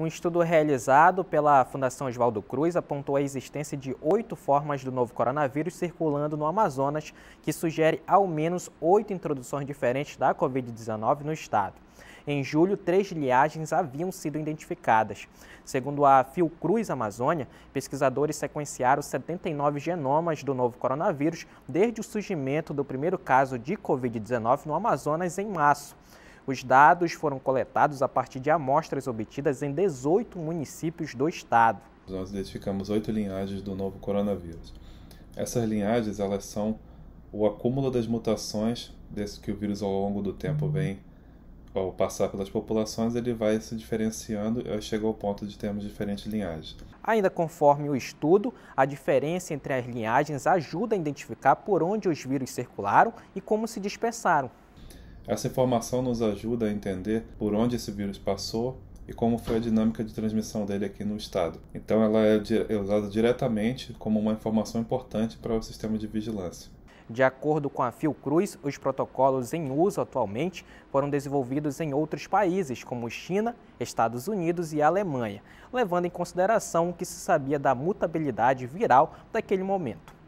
Um estudo realizado pela Fundação Oswaldo Cruz apontou a existência de oito formas do novo coronavírus circulando no Amazonas, que sugere ao menos oito introduções diferentes da Covid-19 no estado. Em julho, três liagens haviam sido identificadas. Segundo a Fiocruz Amazônia, pesquisadores sequenciaram 79 genomas do novo coronavírus desde o surgimento do primeiro caso de Covid-19 no Amazonas em março. Os dados foram coletados a partir de amostras obtidas em 18 municípios do estado. Nós identificamos oito linhagens do novo coronavírus. Essas linhagens elas são o acúmulo das mutações desse que o vírus ao longo do tempo vem ao passar pelas populações, ele vai se diferenciando e chega ao ponto de termos diferentes linhagens. Ainda conforme o estudo, a diferença entre as linhagens ajuda a identificar por onde os vírus circularam e como se dispersaram. Essa informação nos ajuda a entender por onde esse vírus passou e como foi a dinâmica de transmissão dele aqui no estado. Então, ela é, é usada diretamente como uma informação importante para o sistema de vigilância. De acordo com a Fiocruz, os protocolos em uso atualmente foram desenvolvidos em outros países, como China, Estados Unidos e Alemanha, levando em consideração o que se sabia da mutabilidade viral daquele momento.